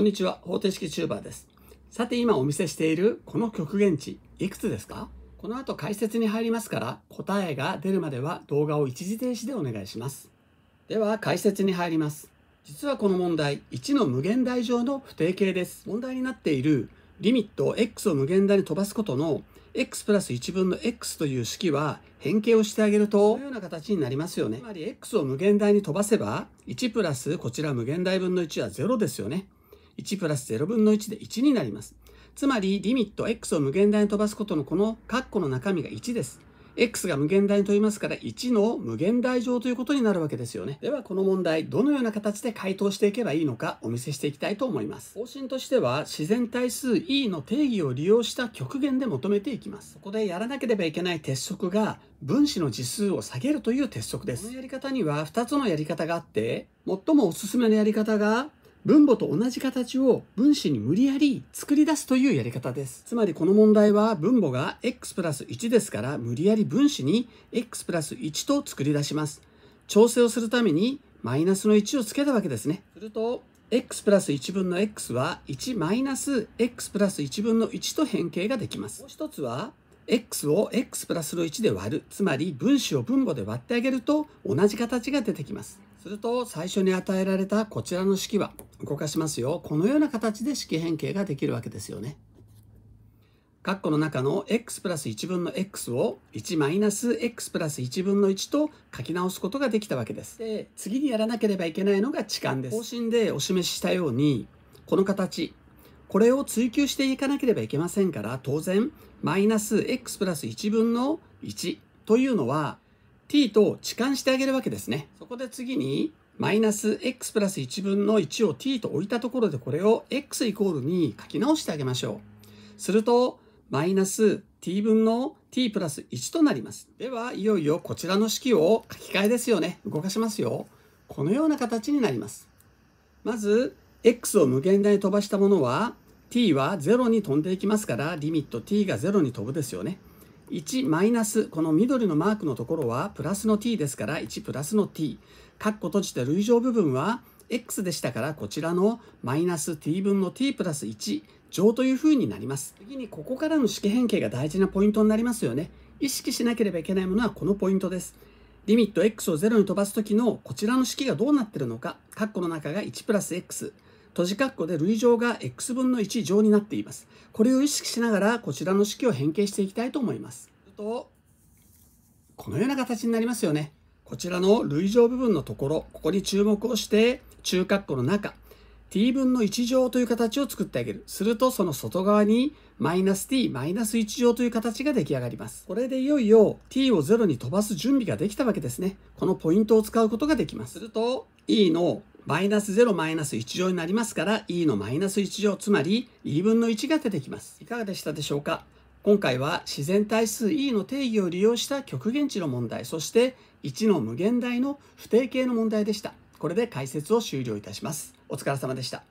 こんにちは、方程式チューバーです。さて今お見せしているこの極限値、いくつですかこの後解説に入りますから、答えが出るまでは動画を一時停止でお願いします。では解説に入ります。実はこの問題、1の無限大上の不定形です。問題になっているリミットを x を無限大に飛ばすことの x プラス1分の x という式は変形をしてあげるとこのような形になりますよね。つまり x を無限大に飛ばせば1プラスこちら無限大分の1は0ですよね。1プラス0分の1で1になります。つまり、リミット x を無限大に飛ばすことのこの括弧の中身が1です。x が無限大に飛びますから1の無限大乗ということになるわけですよね。ではこの問題、どのような形で解答していけばいいのかお見せしていきたいと思います。方針としては自然対数 e の定義を利用した極限で求めていきます。ここでやらなければいけない鉄則が分子の次数を下げるという鉄則です。このやり方には2つのやり方があって、最もおすすめのやり方が分母と同じ形を分子に無理やり作り出すというやり方です。つまりこの問題は分母が x プラス1ですから無理やり分子に x プラス1と作り出します。調整をするためにマイナスの1をつけたわけですね。すると x プラス1分の x は1マイナス x プラス1分の1と変形ができます。もう一つは x を x プラスの1で割るつまり分子を分母で割ってあげると同じ形が出てきますすると最初に与えられたこちらの式は動かしますよこのような形で式変形ができるわけですよね括弧の中の x プラス1分の x を1マイナス x プラス1分の1と書き直すことができたわけです。で次にやらなければいけないのが置換です。方針でお示ししたようにこの形これを追求していかなければいけませんから、当然、マイナス x プラス1分の1というのは、t と置換してあげるわけですね。そこで次に、マイナス x プラス1分の1を t と置いたところで、これを x イコールに書き直してあげましょう。すると、マイナス t 分の t プラス1となります。では、いよいよこちらの式を書き換えですよね。動かしますよ。このような形になります。まず、x を無限大に飛ばしたものは、t は0に飛んでいきますから、リミット t が0に飛ぶですよね。1マイナス、この緑のマークのところはプラスの t ですから、1プラスの t。括弧閉じて類乗部分は x でしたから、こちらのマイナス t 分の t プラス1乗という風になります。次にここからの式変形が大事なポイントになりますよね。意識しなければいけないものはこのポイントです。リミット x を0に飛ばす時のこちらの式がどうなってるのか、括弧の中が1プラス x。閉じ括弧で累乗が x 分の1乗になっています。これを意識しながらこちらの式を変形していきたいと思います。すると、このような形になりますよね。こちらの累乗部分のところ、ここに注目をして、中括弧の中、t 分の1乗という形を作ってあげる。すると、その外側に、マイナス t マイナス1乗という形が出来上がります。これでいよいよ t を0に飛ばす準備ができたわけですね。このポイントを使うことができます。すると、e のマイナス0マイナス1乗になりますから e のマイナス1乗つまり e 分の1が出てきますいかがでしたでしょうか今回は自然対数 e の定義を利用した極限値の問題そして1の無限大の不定形の問題でしたこれで解説を終了いたしますお疲れ様でした